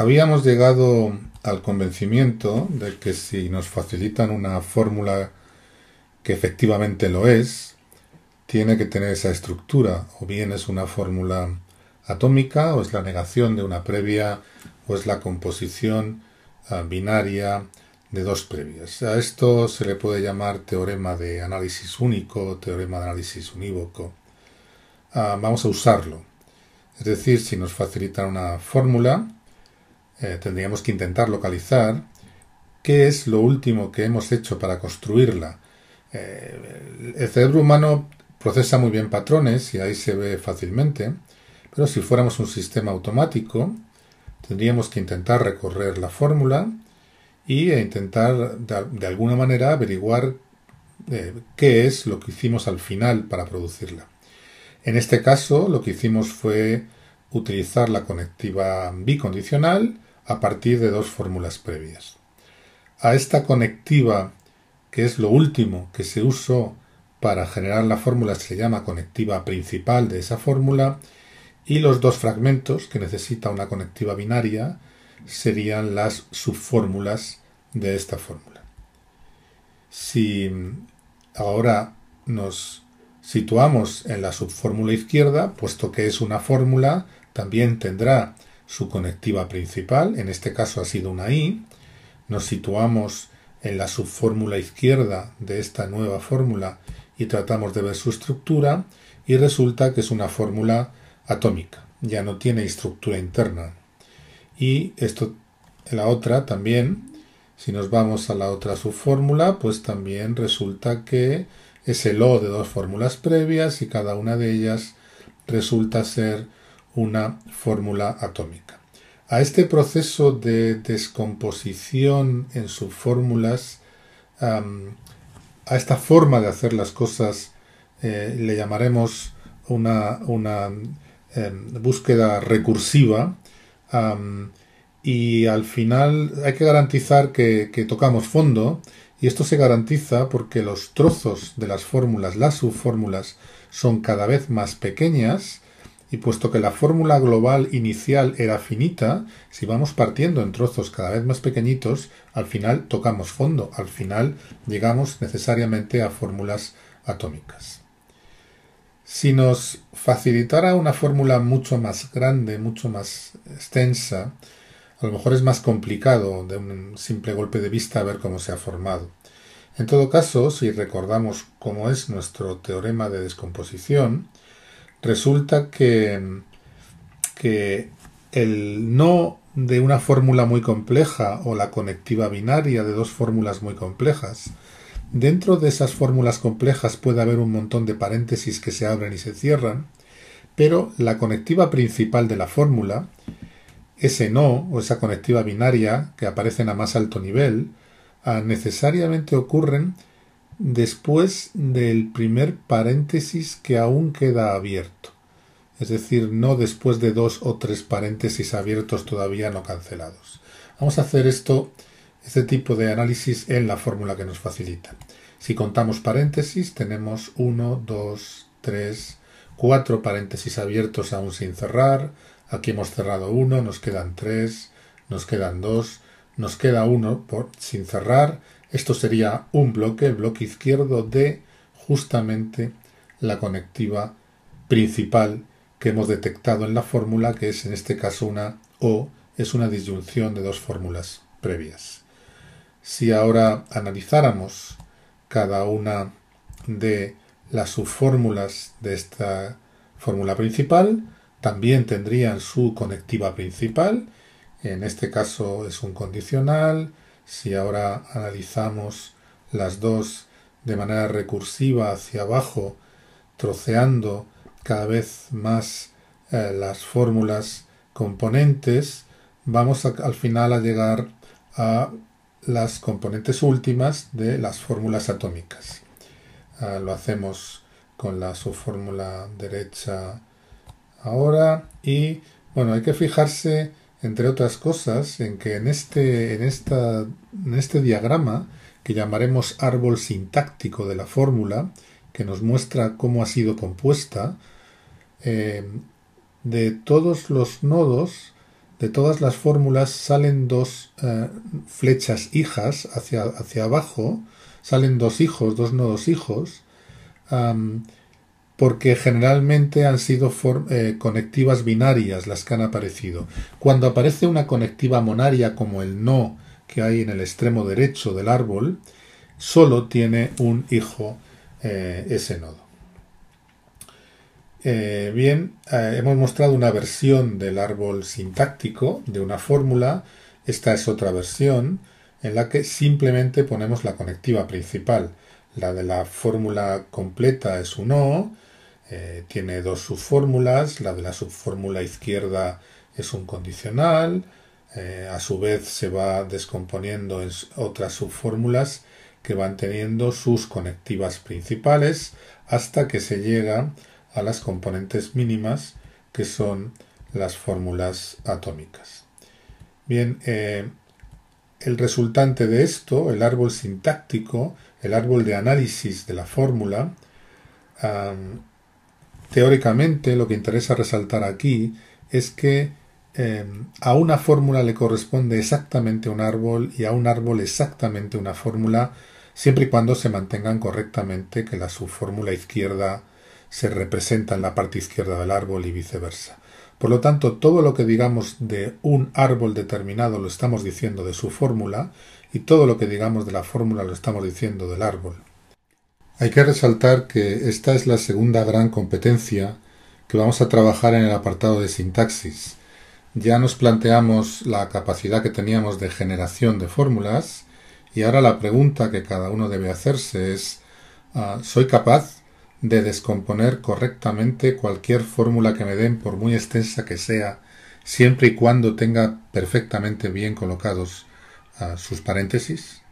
Habíamos llegado al convencimiento de que si nos facilitan una fórmula que efectivamente lo es, tiene que tener esa estructura, o bien es una fórmula atómica, o es la negación de una previa, o es la composición ah, binaria de dos previas. A esto se le puede llamar teorema de análisis único, teorema de análisis unívoco. Ah, vamos a usarlo. Es decir, si nos facilitan una fórmula, eh, tendríamos que intentar localizar qué es lo último que hemos hecho para construirla. Eh, el cerebro humano procesa muy bien patrones y ahí se ve fácilmente, pero si fuéramos un sistema automático, tendríamos que intentar recorrer la fórmula e intentar de, alguna manera averiguar eh, qué es lo que hicimos al final para producirla. En este caso, lo que hicimos fue utilizar la conectiva bicondicional a partir de dos fórmulas previas. A esta conectiva, que es lo último que se usó para generar la fórmula, se llama conectiva principal de esa fórmula, y los dos fragmentos que necesita una conectiva binaria serían las subfórmulas de esta fórmula. Si ahora nos situamos en la subfórmula izquierda, puesto que es una fórmula, también tendrá su conectiva principal, en este caso ha sido una I, nos situamos en la subfórmula izquierda de esta nueva fórmula y tratamos de ver su estructura y resulta que es una fórmula atómica, ya no tiene estructura interna. Y esto, la otra también, si nos vamos a la otra subfórmula, pues también resulta que es el O de dos fórmulas previas y cada una de ellas resulta ser una fórmula atómica. A este proceso de descomposición en subfórmulas, a esta forma de hacer las cosas, eh, le llamaremos una, em, búsqueda recursiva. y al final hay que garantizar que tocamos fondo y esto se garantiza porque los trozos de las fórmulas, las subfórmulas, son cada vez más pequeñas y puesto que la fórmula global inicial era finita, si vamos partiendo en trozos cada vez más pequeñitos, al final tocamos fondo, al final llegamos necesariamente a fórmulas atómicas. Si nos facilitara una fórmula mucho más grande, mucho más extensa, a lo mejor es más complicado de un simple golpe de vista ver cómo se ha formado. En todo caso, si recordamos cómo es nuestro teorema de descomposición, resulta que, el no de una fórmula muy compleja o la conectiva binaria de dos fórmulas muy complejas, dentro de esas fórmulas complejas puede haber un montón de paréntesis que se abren y se cierran, pero la conectiva principal de la fórmula, ese no o esa conectiva binaria que aparecen a más alto nivel, ah, necesariamente ocurren después del primer paréntesis que aún queda abierto, es decir, no después de dos o tres paréntesis abiertos todavía no cancelados. Vamos a hacer esto, este tipo de análisis en la fórmula que nos facilita. Si contamos paréntesis, tenemos 1, 2, tres, cuatro paréntesis abiertos aún sin cerrar. Aquí hemos cerrado uno, nos quedan tres, nos quedan dos, nos queda uno por, sin cerrar. Esto sería un bloque, el bloque izquierdo de justamente la conectiva principal que hemos detectado en la fórmula, que es en este caso una O, es una disyunción de dos fórmulas previas. Si ahora analizáramos cada una de las subfórmulas de esta fórmula principal, también tendrían su conectiva principal en este caso es un condicional. Si ahora analizamos las dos de manera recursiva hacia abajo, troceando cada vez más eh, las fórmulas componentes, vamos al final a llegar a las componentes últimas de las fórmulas atómicas. Ah, lo hacemos con la subfórmula derecha ahora y bueno, hay que fijarse entre otras cosas, en que en este, en esta, en este diagrama, que llamaremos árbol sintáctico de la fórmula, que nos muestra cómo ha sido compuesta, eh, de todos los nodos, de todas las fórmulas, salen dos eh, flechas hijas hacia, hacia abajo, salen dos hijos, dos nodos hijos, porque generalmente han sido eh, conectivas binarias las que han aparecido. Cuando aparece una conectiva monaria como el no que hay en el extremo derecho del árbol, solo tiene un hijo eh, ese nodo. Eh, bien, hemos mostrado una versión del árbol sintáctico de una fórmula. Esta es otra versión en la que simplemente ponemos la conectiva principal. La de la fórmula completa es un NO, eh, tiene dos subfórmulas, la de la subfórmula izquierda es un condicional, eh, a su vez se va descomponiendo en otras subfórmulas que van teniendo sus conectivas principales hasta que se llega a las componentes mínimas que son las fórmulas atómicas. Bien, eh, el resultante de esto, el árbol sintáctico, el árbol de análisis de la fórmula, Teóricamente, lo que interesa resaltar aquí es que eh, a una fórmula le corresponde exactamente un árbol y a un árbol exactamente una fórmula, siempre y cuando se mantengan correctamente que la subfórmula izquierda se representa en la parte izquierda del árbol y viceversa. Por lo tanto, todo lo que digamos de un árbol determinado lo estamos diciendo de su fórmula y todo lo que digamos de la fórmula lo estamos diciendo del árbol. Hay que resaltar que esta es la segunda gran competencia que vamos a trabajar en el apartado de sintaxis. Ya nos planteamos la capacidad que teníamos de generación de fórmulas y ahora la pregunta que cada uno debe hacerse es ah, ¿soy capaz de descomponer correctamente cualquier fórmula que me den por muy extensa que sea siempre y cuando tenga perfectamente bien colocados ah, sus paréntesis?